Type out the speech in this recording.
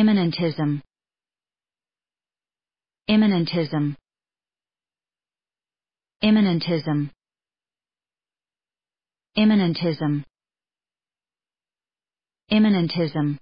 Immanentism Immanentism Immanentism Immanentism Immanentism